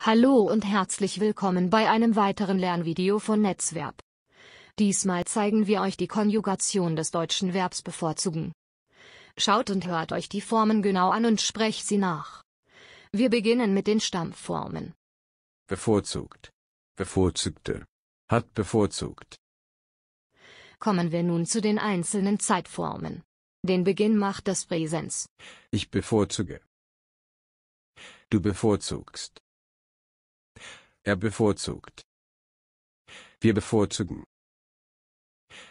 Hallo und herzlich willkommen bei einem weiteren Lernvideo von Netzverb. Diesmal zeigen wir euch die Konjugation des deutschen Verbs bevorzugen. Schaut und hört euch die Formen genau an und sprecht sie nach. Wir beginnen mit den Stammformen. Bevorzugt. Bevorzugte. Hat bevorzugt. Kommen wir nun zu den einzelnen Zeitformen. Den Beginn macht das Präsens. Ich bevorzuge. Du bevorzugst. Er bevorzugt. Wir bevorzugen.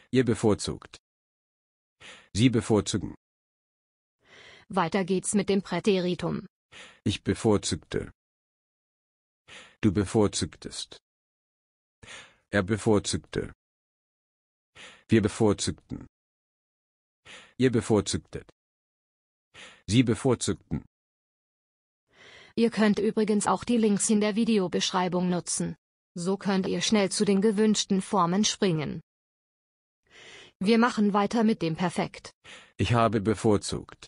Ihr bevorzugt. Sie bevorzugen. Weiter geht's mit dem Präteritum. Ich bevorzugte. Du bevorzugtest. Er bevorzugte. Wir bevorzugten. Ihr bevorzugtet. Sie bevorzugten. Ihr könnt übrigens auch die Links in der Videobeschreibung nutzen. So könnt ihr schnell zu den gewünschten Formen springen. Wir machen weiter mit dem Perfekt. Ich habe bevorzugt.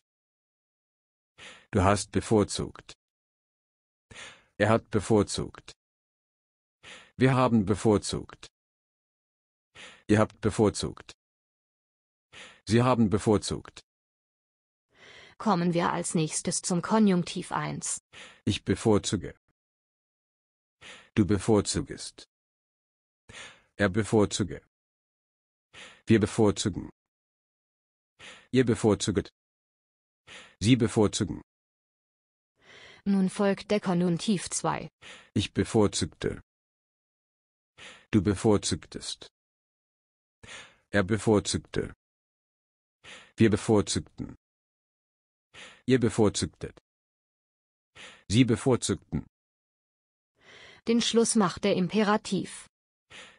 Du hast bevorzugt. Er hat bevorzugt. Wir haben bevorzugt. Ihr habt bevorzugt. Sie haben bevorzugt. Kommen wir als nächstes zum Konjunktiv 1. Ich bevorzuge. Du bevorzugest. Er bevorzuge. Wir bevorzugen. Ihr bevorzuget. Sie bevorzugen. Nun folgt der Konjunktiv 2. Ich bevorzugte. Du bevorzugtest. Er bevorzugte. Wir bevorzugten. Ihr bevorzugtet. Sie bevorzugten. Den Schluss macht der Imperativ.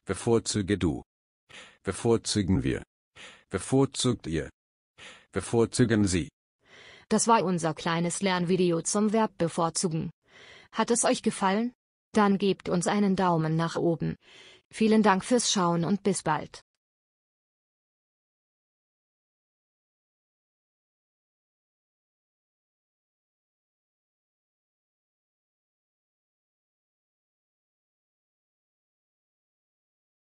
Bevorzuge du. Bevorzugen wir. Bevorzugt ihr. Bevorzugen sie. Das war unser kleines Lernvideo zum Verb bevorzugen. Hat es euch gefallen? Dann gebt uns einen Daumen nach oben. Vielen Dank fürs Schauen und bis bald.